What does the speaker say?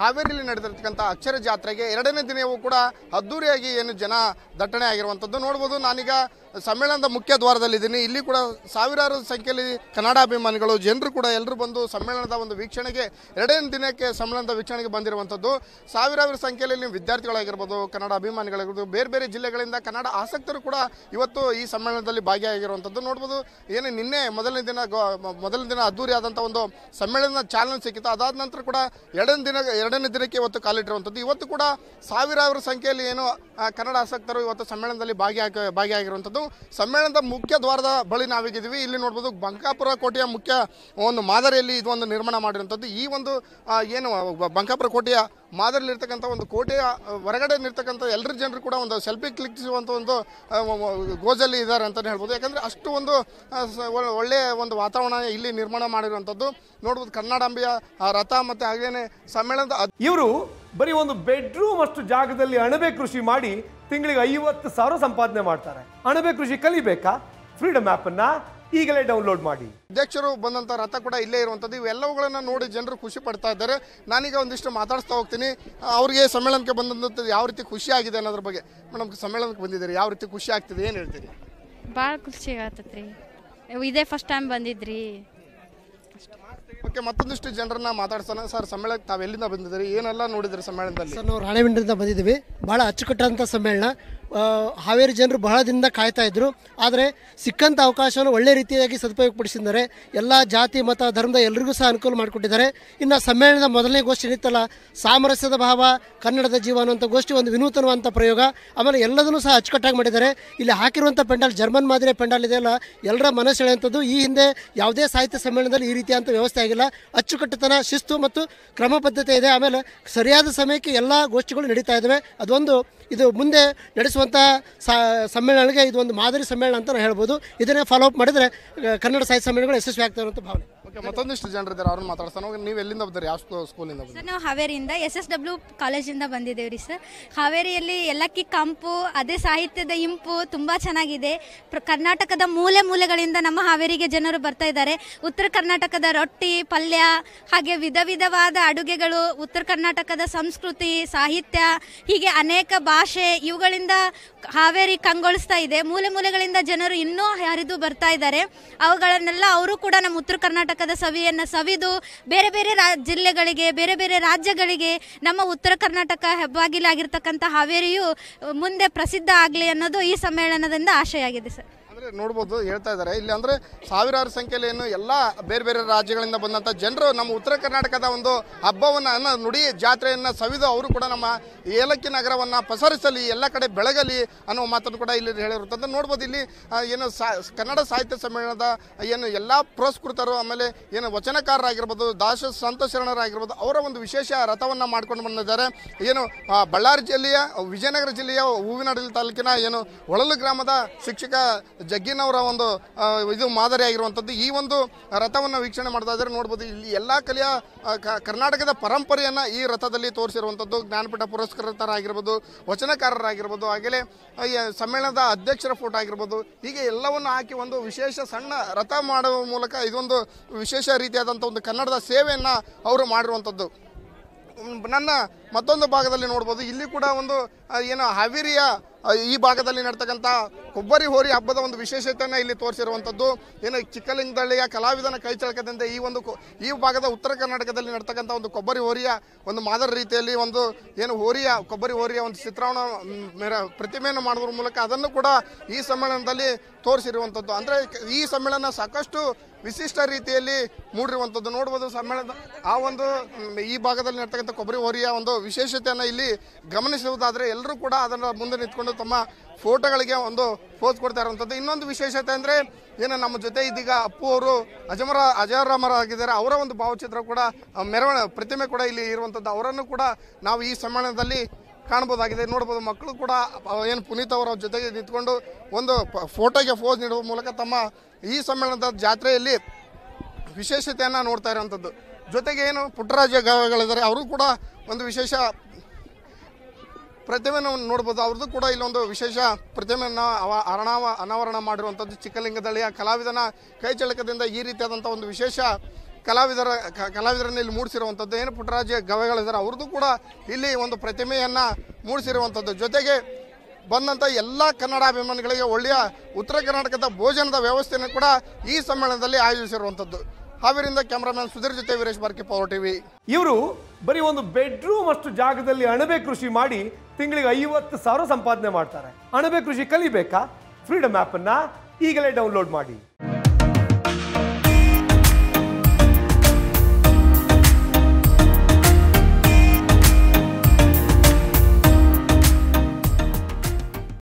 ಹಾವೇರಿಯಲ್ಲಿ ನಡೆದಿರತಕ್ಕಂಥ ಅಕ್ಷರ ಜಾತ್ರೆಗೆ ಎರಡನೇ ದಿನವೂ ಕೂಡ ಅದ್ದೂರಿಯಾಗಿ ಏನು ಜನ ದಟ್ಟಣೆ ಆಗಿರುವಂಥದ್ದು ನೋಡ್ಬೋದು ನಾನೀಗ ಸಮ್ಮೇಳನದ ಮುಖ್ಯ ದ್ವಾರದಲ್ಲಿ ಇದ್ದೀನಿ ಇಲ್ಲಿ ಕೂಡ ಸಾವಿರಾರು ಸಂಖ್ಯೆಯಲ್ಲಿ ಕನ್ನಡ ಅಭಿಮಾನಿಗಳು ಜನರು ಕೂಡ ಎಲ್ಲರೂ ಬಂದು ಸಮ್ಮೇಳನದ ಒಂದು ವೀಕ್ಷಣೆಗೆ ಎರಡನೇ ದಿನಕ್ಕೆ ಸಮ್ಮೇಳನದ ವೀಕ್ಷಣೆಗೆ ಬಂದಿರುವಂಥದ್ದು ಸಾವಿರಾರು ಸಂಖ್ಯೆಯಲ್ಲಿ ವಿದ್ಯಾರ್ಥಿಗಳಾಗಿರ್ಬೋದು ಕನ್ನಡ ಅಭಿಮಾನಿಗಳಾಗಿರ್ಬೋದು ಬೇರೆ ಬೇರೆ ಜಿಲ್ಲೆಗಳಿಂದ ಕನ್ನಡ ಆಸಕ್ತರು ಕೂಡ ಇವತ್ತು ಈ ಸಮ್ಮೇಳನದಲ್ಲಿ ಭಾಗಿಯಾಗಿರುವಂಥದ್ದು ನೋಡ್ಬೋದು ಏನು ನಿನ್ನೆ ಮೊದಲನೇ ದಿನ ಮೊದಲನೇ ದಿನ ಅದ್ದೂರಿಯಾದಂಥ ಒಂದು ಸಮ್ಮೇಳನದ ಚಾಲನೆ ಸಿಕ್ಕಿತ್ತು ಅದಾದ ನಂತರ ಕೂಡ ಎರಡನೇ ದಿನ ಎರಡನೇ ದಿನಕ್ಕೆ ಇವತ್ತು ಕಾಲಿಟ್ಟಿರುವಂಥದ್ದು ಇವತ್ತು ಕೂಡ ಸಾವಿರಾರು ಸಂಖ್ಯೆಯಲ್ಲಿ ಏನು ಕನ್ನಡ ಆಸಕ್ತರು ಇವತ್ತು ಸಮ್ಮೇಳನದಲ್ಲಿ ಭಾಗಿಯಾಗಿ ಭಾಗಿಯಾಗಿರುವಂಥದ್ದು ಸಮ್ಮೇಳನದ ಮುಖ್ಯ ದ್ವಾರದ ಬಳಿ ನಾವೀಗಿದ್ದೀವಿ ಇಲ್ಲಿ ನೋಡ್ಬೋದು ಬಂಕಾಪುರ ಕೋಟೆಯ ಮುಖ್ಯ ಒಂದು ಮಾದರಿಯಲ್ಲಿ ಇದು ಒಂದು ನಿರ್ಮಾಣ ಮಾಡಿರುವಂಥದ್ದು ಈ ಒಂದು ಏನು ಬಂಕಾಪುರ ಕೋಟೆಯ ಮಾದರಿಯಲ್ಲಿರ್ತಕ್ಕಂಥ ಒಂದು ಕೋಟೆಯ ಹೊರಗಡೆ ಇರ್ತಕ್ಕಂಥ ಎಲ್ಲರ ಜನರು ಕೂಡ ಒಂದು ಸೆಲ್ಫಿ ಕ್ಲಿಕ್ಸುವಂಥ ಒಂದು ಗೋಜಲ್ಲಿ ಇದ್ದಾರೆ ಅಂತಲೇ ಹೇಳ್ಬೋದು ಯಾಕಂದರೆ ಅಷ್ಟು ಒಂದು ಒಳ್ಳೆಯ ಒಂದು ವಾತಾವರಣ ಇಲ್ಲಿ ನಿರ್ಮಾಣ ಮಾಡಿರುವಂಥದ್ದು ನೋಡ್ಬೋದು ಕನ್ನಡಾಂಬೆಯ ರಥ ಮತ್ತು ಹಾಗೇನೆ ಸಮ್ಮೇಳನದ ಇವರು ಬರೀ ಒಂದು ಬೆಡ್ರೂಮ್ ಅಷ್ಟು ಜಾಗದಲ್ಲಿ ಅಣಬೆ ಕೃಷಿ ಮಾಡಿ ತಿಂಗಳಿಗೆ ಐವತ್ತು ಸಾವಿರ ಸಂಪಾದನೆ ಮಾಡ್ತಾರೆ ಅಣಬೆ ಕೃಷಿ ಕಲಿಬೇಕಾ ಫ್ರೀಡಮ್ ಅನ್ನ ಈಗಲೇ ಡೌನ್ಲೋಡ್ ಮಾಡಿ ಅಧ್ಯಕ್ಷರು ಬಂದಂತ ರಥ ಕೂಡ ಇಲ್ಲೇ ಇರುವಂಥದ್ದು ಇವೆಲ್ಲವುಗಳನ್ನು ನೋಡಿ ಜನರು ಖುಷಿ ಪಡ್ತಾ ಇದ್ದಾರೆ ನಾನೀಗ ಒಂದಿಷ್ಟು ಮಾತಾಡ್ತಾ ಹೋಗ್ತೀನಿ ಅವರಿಗೆ ಸಮ್ಮೇಳನಕ್ಕೆ ಬಂದಂಥದ್ದು ಯಾವ ರೀತಿ ಖುಷಿ ಆಗಿದೆ ಅನ್ನೋದ್ರ ಬಗ್ಗೆ ಮೇಡಮ್ ಸಮ್ಮೇಳನಕ್ಕೆ ಬಂದಿದ್ದೀರಿ ಯಾವ ರೀತಿ ಖುಷಿ ಆಗ್ತದೆ ಏನು ಹೇಳ್ತೀರಿ ಭಾಳ ಖುಷಿ ಆಗತ್ತೈತ್ರಿ ಇದೇ ಫಸ್ಟ್ ಟೈಮ್ ಬಂದಿದ್ರಿ ಓಕೆ ಮತ್ತೊಂದಿಷ್ಟು ಜನರನ್ನ ಮಾತಾಡ್ಸೋಣ ಸರ್ ಸಮ್ಮೇಳನಕ್ಕೆ ತಾವೆಲ್ಲಿಂದ ಎಲ್ಲಿಂದ ಬಂದಿದ್ದೀರಿ ಏನೆಲ್ಲ ನೋಡಿದ್ರಿ ಸಮ್ಮೇಳನದಲ್ಲಿ ಸರ್ ನಾವು ರಾಣೆಬೆಂಡ್ರಿಂದ ಬಂದಿದ್ದೀವಿ ಭಾಳ ಅಚ್ಚುಕಟ್ಟಾದಂಥ ಸಮ್ಮೇಳನ ಹಾವೇರಿ ಜನರು ಬಹಳ ದಿನದಿಂದ ಕಾಯ್ತಾ ಇದ್ದರು ಆದರೆ ಸಿಕ್ಕಂಥ ಅವಕಾಶವನ್ನು ಒಳ್ಳೆ ರೀತಿಯಾಗಿ ಸದುಪಯೋಗಪಡಿಸಿದ್ದಾರೆ ಎಲ್ಲ ಜಾತಿ ಮತ ಧರ್ಮದ ಎಲ್ಲರಿಗೂ ಸಹ ಅನುಕೂಲ ಮಾಡಿಕೊಟ್ಟಿದ್ದಾರೆ ಇನ್ನು ಸಮ್ಮೇಳನದ ಮೊದಲನೇ ಗೋಷ್ಠಿ ಏನಿತ್ತಲ್ಲ ಸಾಮರಸ್ಯದ ಭಾವ ಕನ್ನಡದ ಜೀವ ಅನ್ನುವಂಥ ಗೋಷ್ಠಿ ಒಂದು ವಿನೂತನವಂಥ ಪ್ರಯೋಗ ಆಮೇಲೆ ಎಲ್ಲದನ್ನೂ ಸಹ ಅಚ್ಚುಕಟ್ಟಾಗಿ ಮಾಡಿದ್ದಾರೆ ಇಲ್ಲಿ ಹಾಕಿರುವಂಥ ಪೆಂಡಾಲ್ ಜರ್ಮನ್ ಮಾದರಿಯ ಪೆಂಡಾಲ್ ಇದೆಯಲ್ಲ ಎಲ್ಲರ ಮನಸ್ಸು ಈ ಹಿಂದೆ ಯಾವುದೇ ಸಾಹಿತ್ಯ ಸಮ್ಮೇಳನದಲ್ಲಿ ಈ ರೀತಿಯಂಥ ವ್ಯವಸ್ಥೆ ಆಗಿಲ್ಲ ಅಚ್ಚುಕಟ್ಟುತನ ಶಿಸ್ತು ಮತ್ತು ಕ್ರಮಬದ್ಧತೆ ಇದೆ ಆಮೇಲೆ ಸರಿಯಾದ ಸಮಯಕ್ಕೆ ಎಲ್ಲ ಗೋಷ್ಠಿಗಳು ನಡೀತಾ ಇದ್ದಾವೆ ಅದೊಂದು ಇದು ಮುಂದೆ ನಡೆಸುವಂಥ ಸಮ್ಮೇಳನಕ್ಕೆ ಇದು ಒಂದು ಮಾದರಿ ಸಮ್ಮೇಳನ ಅಂತ ಹೇಳಬಹುದು ಹೇಳ್ಬೋದು ಇದನ್ನೇ ಫಾಲೋ ಅಪ್ ಮಾಡಿದ್ರೆ ಕನ್ನಡ ಸಾಹಿತ್ಯ ಸಮ್ಮೇಳನಗಳು ಯಶಸ್ವಿ ಆಗ್ತವೆ ಅಂತ ಭಾವನೆ ಮತ್ತೊಂದಿಷ್ಟು ಜನರಿದ್ದಾರೆ ಅವ್ರನ್ನ ಮಾತಾಡ್ತಾನೆ ನೀವು ಎಲ್ಲಿಂದ ಬಂದಿರಿ ಯಾವ ಸ್ಕೂಲಿಂದ ಸರ್ ನಾವು ಹಾವೇರಿಯಿಂದ ಎಸ್ ಎಸ್ ಡಬ್ಲ್ಯೂ ಕಾಲೇಜಿಂದ ಬಂದಿದ್ದೇವೆ ರೀ ಸರ್ ಹಾವೇರಿಯಲ್ಲಿ ಎಲ್ಲಕ್ಕಿ ಕಂಪು ಅದೇ ಸಾಹಿತ್ಯದ ಇಂಪು ತುಂಬ ಚೆನ್ನಾಗಿದೆ ಕರ್ನಾಟಕದ ಮೂಲೆ ಮೂಲೆಗಳಿಂದ ನಮ್ಮ ಹಾವೇರಿಗೆ ಜನರು ಬರ್ತಾ ಇದ್ದಾರೆ ಉತ್ತರ ಕರ್ನಾಟಕದ ರೊಟ್ಟಿ ಪಲ್ಯ ಹಾಗೆ ವಿಧ ವಿಧವಾದ ಅಡುಗೆಗಳು ಉತ್ತರ ಕರ್ನಾಟಕದ ಸಂಸ್ಕೃತಿ ಸಾಹಿತ್ಯ ಹೀಗೆ ಅನೇಕ ಬಾ ಭಾಷೆ ಇವುಗಳಿಂದ ಹಾವೇರಿ ಕಂಗೊಳಿಸ್ತಾ ಇದೆ ಮೂಲೆ ಮೂಲೆಗಳಿಂದ ಜನರು ಇನ್ನೂ ಹರಿದು ಬರ್ತಾ ಇದ್ದಾರೆ ಅವುಗಳನ್ನೆಲ್ಲ ಅವರು ಕೂಡ ನಮ್ಮ ಉತ್ತರ ಕರ್ನಾಟಕದ ಸವಿಯನ್ನು ಸವಿದು ಬೇರೆ ಬೇರೆ ರಾ ಜಿಲ್ಲೆಗಳಿಗೆ ಬೇರೆ ಬೇರೆ ರಾಜ್ಯಗಳಿಗೆ ನಮ್ಮ ಉತ್ತರ ಕರ್ನಾಟಕ ಹೆಬ್ಬಾಗಿಲಾಗಿರ್ತಕ್ಕಂಥ ಹಾವೇರಿಯು ಮುಂದೆ ಪ್ರಸಿದ್ಧ ಆಗಲಿ ಅನ್ನೋದು ಈ ಸಮ್ಮೇಳನದಿಂದ ಆಶೆಯಾಗಿದೆ ಸರ್ ನೋಡ್ಬೋದು ಹೇಳ್ತಾ ಇದ್ದಾರೆ ಇಲ್ಲಿ ಅಂದರೆ ಸಾವಿರಾರು ಸಂಖ್ಯೆಯಲ್ಲಿ ಏನು ಎಲ್ಲ ಬೇರೆ ಬೇರೆ ರಾಜ್ಯಗಳಿಂದ ಬಂದಂಥ ಜನರು ನಮ್ಮ ಉತ್ತರ ಕರ್ನಾಟಕದ ಒಂದು ಹಬ್ಬವನ್ನು ನುಡಿ ಜಾತ್ರೆಯನ್ನು ಸವಿದು ಅವರು ಕೂಡ ನಮ್ಮ ಏಲಕ್ಕಿ ನಗರವನ್ನು ಪಸರಿಸಲಿ ಎಲ್ಲ ಕಡೆ ಬೆಳಗಲಿ ಅನ್ನೋ ಮಾತನ್ನು ಕೂಡ ಇಲ್ಲಿ ಹೇಳಿರುತ್ತಂತ ನೋಡ್ಬೋದು ಇಲ್ಲಿ ಏನು ಕನ್ನಡ ಸಾಹಿತ್ಯ ಸಮ್ಮೇಳನದ ಏನು ಎಲ್ಲ ಪುರಸ್ಕೃತರು ಆಮೇಲೆ ಏನು ವಚನಕಾರರಾಗಿರ್ಬೋದು ದಾಸ ಸಂತ ಶರಣರಾಗಿರ್ಬೋದು ಅವರ ಒಂದು ವಿಶೇಷ ರಥವನ್ನು ಮಾಡ್ಕೊಂಡು ಬಂದಿದ್ದಾರೆ ಏನು ಬಳ್ಳಾರಿ ಜಿಲ್ಲೆಯ ವಿಜಯನಗರ ಜಿಲ್ಲೆಯ ಹೂವಿನಡಲಿ ತಾಲೂಕಿನ ಏನು ಒಳಲು ಗ್ರಾಮದ ಶಿಕ್ಷಕ ಜ ಜಗ್ಗಿನವರ ಒಂದು ಇದು ಮಾದರಿಯಾಗಿರುವಂಥದ್ದು ಈ ಒಂದು ರಥವನ್ನು ವೀಕ್ಷಣೆ ಮಾಡ್ತಾ ಇದ್ರೆ ನೋಡ್ಬೋದು ಇಲ್ಲಿ ಎಲ್ಲ ಕಲೆಯ ಕರ್ನಾಟಕದ ಪರಂಪರೆಯನ್ನು ಈ ರಥದಲ್ಲಿ ತೋರಿಸಿರುವಂಥದ್ದು ಜ್ಞಾನಪೀಠ ಪುರಸ್ಕೃತರಾಗಿರ್ಬೋದು ವಚನಕಾರರಾಗಿರ್ಬೋದು ಈ ಸಮ್ಮೇಳನದ ಅಧ್ಯಕ್ಷರ ಫೋಟೋ ಆಗಿರ್ಬೋದು ಹೀಗೆ ಎಲ್ಲವನ್ನು ಹಾಕಿ ಒಂದು ವಿಶೇಷ ಸಣ್ಣ ರಥ ಮಾಡುವ ಮೂಲಕ ಇದೊಂದು ವಿಶೇಷ ರೀತಿಯಾದಂಥ ಒಂದು ಕನ್ನಡದ ಸೇವೆಯನ್ನು ಅವರು ಮಾಡಿರುವಂಥದ್ದು ನನ್ನ ಮತ್ತೊಂದು ಭಾಗದಲ್ಲಿ ನೋಡ್ಬೋದು ಇಲ್ಲಿ ಕೂಡ ಒಂದು ಏನು ಹಾವೇರಿಯ ಈ ಭಾಗದಲ್ಲಿ ನಡ್ತಕ್ಕಂಥ ಕೊಬ್ಬರಿ ಹೋರಿ ಹಬ್ಬದ ಒಂದು ವಿಶೇಷತೆಯನ್ನು ಇಲ್ಲಿ ತೋರಿಸಿರುವಂಥದ್ದು ಏನು ಚಿಕ್ಕಲಿಂಗದಳ್ಳಿಯ ಕಲಾವಿದನ ಕೈಚಳಕದಿಂದ ಈ ಒಂದು ಈ ಭಾಗದ ಉತ್ತರ ಕರ್ನಾಟಕದಲ್ಲಿ ನಡ್ತಕ್ಕಂಥ ಒಂದು ಕೊಬ್ಬರಿ ಹೋರಿಯ ಒಂದು ಮಾದರಿ ರೀತಿಯಲ್ಲಿ ಒಂದು ಏನು ಹೋರಿಯ ಕೊಬ್ಬರಿ ಹೋರಿಯ ಒಂದು ಚಿತ್ರಣ ಪ್ರತಿಮೆಯನ್ನು ಮಾಡುವ ಮೂಲಕ ಅದನ್ನು ಕೂಡ ಈ ಸಮ್ಮೇಳನದಲ್ಲಿ ತೋರಿಸಿರುವಂಥದ್ದು ಅಂದರೆ ಈ ಸಮ್ಮೇಳನ ಸಾಕಷ್ಟು ವಿಶಿಷ್ಟ ರೀತಿಯಲ್ಲಿ ಮೂಡಿರುವಂಥದ್ದು ನೋಡ್ಬೋದು ಸಮ್ಮೇಳನ ಆ ಒಂದು ಈ ಭಾಗದಲ್ಲಿ ನಡ್ತಕ್ಕಂಥ ಕೊಬ್ಬರಿ ಹೋರಿಯ ಒಂದು ವಿಶೇಷತೆಯನ್ನು ಇಲ್ಲಿ ಗಮನಿಸುವುದಾದರೆ ಎಲ್ಲರೂ ಕೂಡ ಅದನ್ನು ಮುಂದೆ ನಿಂತ್ಕೊಂಡು ತಮ್ಮ ಫೋಟೋಗಳಿಗೆ ಒಂದು ಪೋಸ್ ಕೊಡ್ತಾ ಇರುವಂಥದ್ದು ಇನ್ನೊಂದು ವಿಶೇಷತೆ ಅಂದರೆ ಏನು ನಮ್ಮ ಜೊತೆ ಇದೀಗ ಅಪ್ಪು ಅವರು ಅಜಮರ ಅಜರಾಮರಾಗಿದ್ದಾರೆ ಅವರ ಒಂದು ಭಾವಚಿತ್ರ ಕೂಡ ಮೆರವಣ ಪ್ರತಿಮೆ ಕೂಡ ಇಲ್ಲಿ ಇರುವಂಥದ್ದು ಅವರನ್ನು ಕೂಡ ನಾವು ಈ ಸಮ್ಮೇಳನದಲ್ಲಿ ಕಾಣ್ಬೋದಾಗಿದೆ ನೋಡ್ಬೋದು ಮಕ್ಕಳು ಕೂಡ ಏನು ಪುನೀತ್ ಅವರ ಜೊತೆಗೆ ನಿಂತ್ಕೊಂಡು ಒಂದು ಫೋಟೋಗೆ ಫೋಸ್ ನೀಡುವ ಮೂಲಕ ತಮ್ಮ ಈ ಸಮ್ಮೇಳನದ ಜಾತ್ರೆಯಲ್ಲಿ ವಿಶೇಷತೆಯನ್ನು ನೋಡ್ತಾ ಇರುವಂಥದ್ದು ಜೊತೆಗೆ ಏನು ಪುಟ್ಟರಾಜ ಗಾವಗಳಿದ್ದಾರೆ ಅವರು ಕೂಡ ಒಂದು ವಿಶೇಷ ಪ್ರತಿಮೆಯನ್ನು ನೋಡ್ಬೋದು ಅವ್ರದ್ದು ಕೂಡ ಇಲ್ಲೊಂದು ವಿಶೇಷ ಪ್ರತಿಮೆಯನ್ನು ಅವ ಅರಣಾವ ಅನಾವರಣ ಮಾಡಿರುವಂಥದ್ದು ಆ ಕಲಾವಿದನ ಕೈಚಳಕದಿಂದ ಈ ರೀತಿಯಾದಂಥ ಒಂದು ವಿಶೇಷ ಕಲಾವಿದರ ಕಲಾವಿದರನ್ನು ಇಲ್ಲಿ ಮೂಡಿಸಿರುವಂಥದ್ದು ಏನು ಪುಟ್ಟರಾಜ ಗವೆಗಳಿದ್ದಾರೆ ಅವ್ರದ್ದು ಕೂಡ ಇಲ್ಲಿ ಒಂದು ಪ್ರತಿಮೆಯನ್ನು ಮೂಡಿಸಿರುವಂಥದ್ದು ಜೊತೆಗೆ ಬಂದಂಥ ಎಲ್ಲ ಕನ್ನಡ ಅಭಿಮಾನಿಗಳಿಗೆ ಒಳ್ಳೆಯ ಉತ್ತರ ಕರ್ನಾಟಕದ ಭೋಜನದ ವ್ಯವಸ್ಥೆಯನ್ನು ಕೂಡ ಈ ಸಮ್ಮೇಳನದಲ್ಲಿ ಆಯೋಜಿಸಿರುವಂಥದ್ದು ಅವರಿಂದ ಕ್ಯಾಮರಾಮನ್ ಸುಧೀರ್ ಜೊತೆ ವೀರೇಶ್ ಬಾರ್ಕಿ ಪವರ್ ಟಿವಿ ಇವರು ಬರೀ ಒಂದು ಬೆಡ್ರೂಮ್ ಅಷ್ಟು ಜಾಗದಲ್ಲಿ ಅಣಬೆ ಕೃಷಿ ಮಾಡಿ ತಿಂಗಳಿಗೆ ಐವತ್ತು ಸಾವಿರ ಸಂಪಾದನೆ ಮಾಡ್ತಾರೆ ಅಣಬೆ ಕೃಷಿ ಕಲಿಬೇಕಾ ಫ್ರೀಡಮ್ ಆ್ಯಪನ್ನು ಈಗಲೇ ಡೌನ್ಲೋಡ್ ಮಾಡಿ